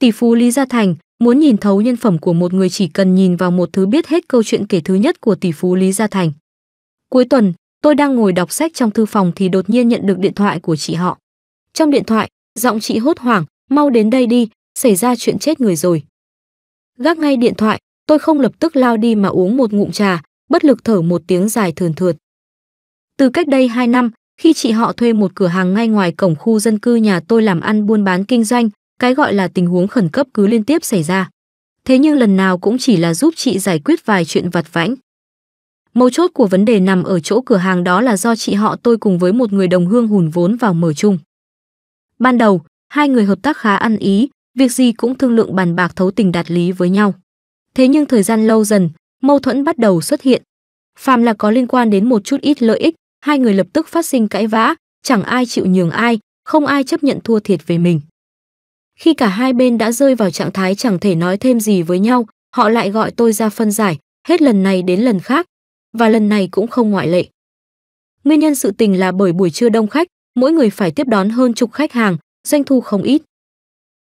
Tỷ phú Lý Gia Thành muốn nhìn thấu nhân phẩm của một người chỉ cần nhìn vào một thứ biết hết câu chuyện kể thứ nhất của tỷ phú Lý Gia Thành. Cuối tuần, tôi đang ngồi đọc sách trong thư phòng thì đột nhiên nhận được điện thoại của chị họ. Trong điện thoại, giọng chị hốt hoảng, mau đến đây đi, xảy ra chuyện chết người rồi. Gác ngay điện thoại, tôi không lập tức lao đi mà uống một ngụm trà, bất lực thở một tiếng dài thườn thượt. Từ cách đây 2 năm, khi chị họ thuê một cửa hàng ngay ngoài cổng khu dân cư nhà tôi làm ăn buôn bán kinh doanh, cái gọi là tình huống khẩn cấp cứ liên tiếp xảy ra. Thế nhưng lần nào cũng chỉ là giúp chị giải quyết vài chuyện vặt vãnh. Mấu chốt của vấn đề nằm ở chỗ cửa hàng đó là do chị họ tôi cùng với một người đồng hương hùn vốn vào mở chung. Ban đầu, hai người hợp tác khá ăn ý, việc gì cũng thương lượng bàn bạc thấu tình đạt lý với nhau. Thế nhưng thời gian lâu dần, mâu thuẫn bắt đầu xuất hiện. Phàm là có liên quan đến một chút ít lợi ích, hai người lập tức phát sinh cãi vã, chẳng ai chịu nhường ai, không ai chấp nhận thua thiệt về mình. Khi cả hai bên đã rơi vào trạng thái chẳng thể nói thêm gì với nhau, họ lại gọi tôi ra phân giải, hết lần này đến lần khác, và lần này cũng không ngoại lệ. Nguyên nhân sự tình là bởi buổi trưa đông khách, mỗi người phải tiếp đón hơn chục khách hàng, doanh thu không ít.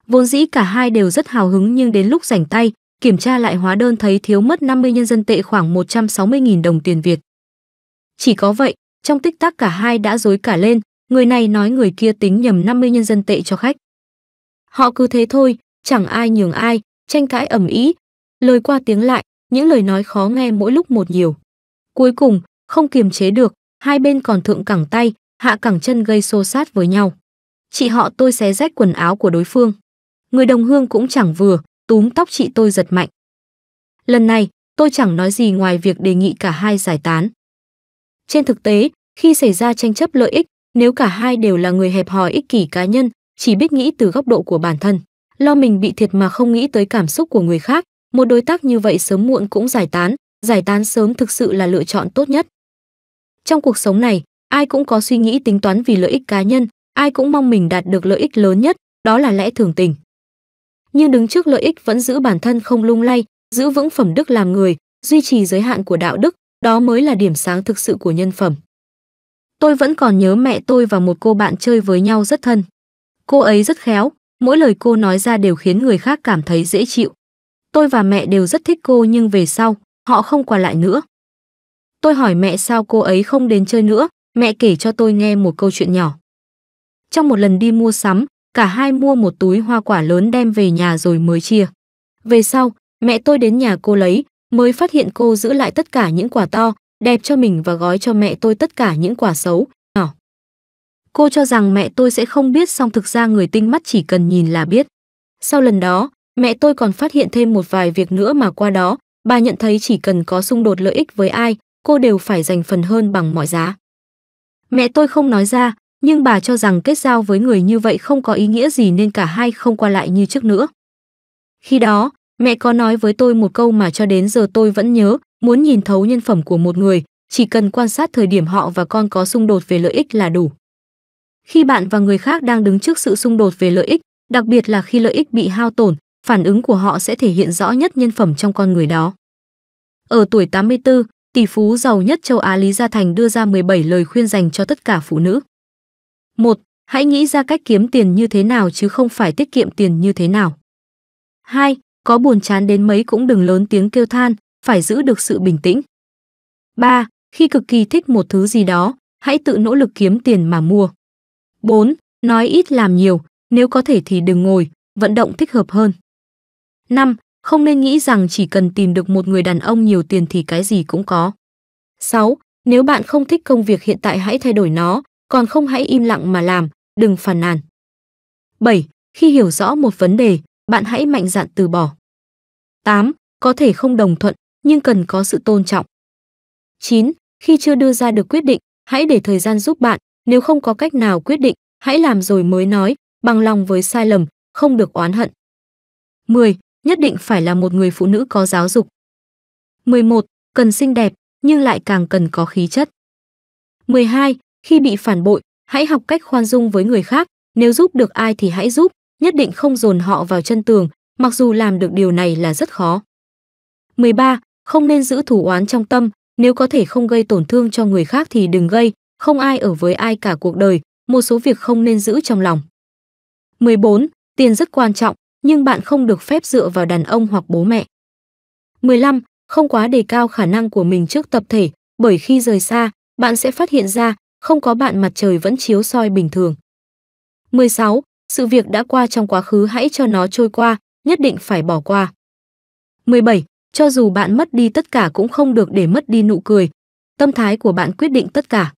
Vốn dĩ cả hai đều rất hào hứng nhưng đến lúc rảnh tay, kiểm tra lại hóa đơn thấy thiếu mất 50 nhân dân tệ khoảng 160.000 đồng tiền Việt. Chỉ có vậy, trong tích tắc cả hai đã dối cả lên, người này nói người kia tính nhầm 50 nhân dân tệ cho khách. Họ cứ thế thôi, chẳng ai nhường ai, tranh cãi ầm ĩ, lời qua tiếng lại, những lời nói khó nghe mỗi lúc một nhiều. Cuối cùng, không kiềm chế được, hai bên còn thượng cẳng tay, hạ cẳng chân gây xô sát với nhau. Chị họ tôi xé rách quần áo của đối phương. Người đồng hương cũng chẳng vừa, túm tóc chị tôi giật mạnh. Lần này, tôi chẳng nói gì ngoài việc đề nghị cả hai giải tán. Trên thực tế, khi xảy ra tranh chấp lợi ích, nếu cả hai đều là người hẹp hòi ích kỷ cá nhân, chỉ biết nghĩ từ góc độ của bản thân lo mình bị thiệt mà không nghĩ tới cảm xúc của người khác một đối tác như vậy sớm muộn cũng giải tán giải tán sớm thực sự là lựa chọn tốt nhất trong cuộc sống này ai cũng có suy nghĩ tính toán vì lợi ích cá nhân ai cũng mong mình đạt được lợi ích lớn nhất đó là lẽ thường tình nhưng đứng trước lợi ích vẫn giữ bản thân không lung lay giữ vững phẩm đức làm người duy trì giới hạn của đạo đức đó mới là điểm sáng thực sự của nhân phẩm tôi vẫn còn nhớ mẹ tôi và một cô bạn chơi với nhau rất thân Cô ấy rất khéo, mỗi lời cô nói ra đều khiến người khác cảm thấy dễ chịu. Tôi và mẹ đều rất thích cô nhưng về sau, họ không qua lại nữa. Tôi hỏi mẹ sao cô ấy không đến chơi nữa, mẹ kể cho tôi nghe một câu chuyện nhỏ. Trong một lần đi mua sắm, cả hai mua một túi hoa quả lớn đem về nhà rồi mới chia. Về sau, mẹ tôi đến nhà cô lấy, mới phát hiện cô giữ lại tất cả những quả to, đẹp cho mình và gói cho mẹ tôi tất cả những quả xấu, Cô cho rằng mẹ tôi sẽ không biết song thực ra người tinh mắt chỉ cần nhìn là biết. Sau lần đó, mẹ tôi còn phát hiện thêm một vài việc nữa mà qua đó, bà nhận thấy chỉ cần có xung đột lợi ích với ai, cô đều phải giành phần hơn bằng mọi giá. Mẹ tôi không nói ra, nhưng bà cho rằng kết giao với người như vậy không có ý nghĩa gì nên cả hai không qua lại như trước nữa. Khi đó, mẹ có nói với tôi một câu mà cho đến giờ tôi vẫn nhớ, muốn nhìn thấu nhân phẩm của một người, chỉ cần quan sát thời điểm họ và con có xung đột về lợi ích là đủ khi bạn và người khác đang đứng trước sự xung đột về lợi ích đặc biệt là khi lợi ích bị hao tổn phản ứng của họ sẽ thể hiện rõ nhất nhân phẩm trong con người đó ở tuổi 84, tỷ phú giàu nhất châu Á Lý Gia Thành đưa ra 17 lời khuyên dành cho tất cả phụ nữ. 1. Hãy nghĩ ra cách kiếm tiền như thế nào chứ không phải tiết kiệm tiền như thế nào. 2. Có buồn chán đến mấy cũng đừng lớn tiếng kêu than, phải giữ được sự bình tĩnh. 3. Khi cực kỳ thích một thứ gì đó, hãy tự nỗ lực kiếm tiền mà mua. 4. Nói ít làm nhiều, nếu có thể thì đừng ngồi, vận động thích hợp hơn. 5. Không nên nghĩ rằng chỉ cần tìm được một người đàn ông nhiều tiền thì cái gì cũng có. 6. Nếu bạn không thích công việc hiện tại hãy thay đổi nó, còn không hãy im lặng mà làm, đừng phàn nàn. 7. Khi hiểu rõ một vấn đề, bạn hãy mạnh dạn từ bỏ. 8. Có thể không đồng thuận, nhưng cần có sự tôn trọng. 9. Khi chưa đưa ra được quyết định, hãy để thời gian giúp bạn, nếu không có cách nào quyết định, hãy làm rồi mới nói, bằng lòng với sai lầm, không được oán hận. 10. Nhất định phải là một người phụ nữ có giáo dục. 11. Cần xinh đẹp, nhưng lại càng cần có khí chất. 12. Khi bị phản bội, hãy học cách khoan dung với người khác, nếu giúp được ai thì hãy giúp, nhất định không dồn họ vào chân tường, mặc dù làm được điều này là rất khó. 13. Không nên giữ thủ oán trong tâm, nếu có thể không gây tổn thương cho người khác thì đừng gây, không ai ở với ai cả cuộc đời, một số việc không nên giữ trong lòng. 14. Tiền rất quan trọng, nhưng bạn không được phép dựa vào đàn ông hoặc bố mẹ. 15. Không quá đề cao khả năng của mình trước tập thể, bởi khi rời xa, bạn sẽ phát hiện ra không có bạn mặt trời vẫn chiếu soi bình thường. 16. Sự việc đã qua trong quá khứ hãy cho nó trôi qua, nhất định phải bỏ qua. 17. Cho dù bạn mất đi tất cả cũng không được để mất đi nụ cười. Tâm thái của bạn quyết định tất cả.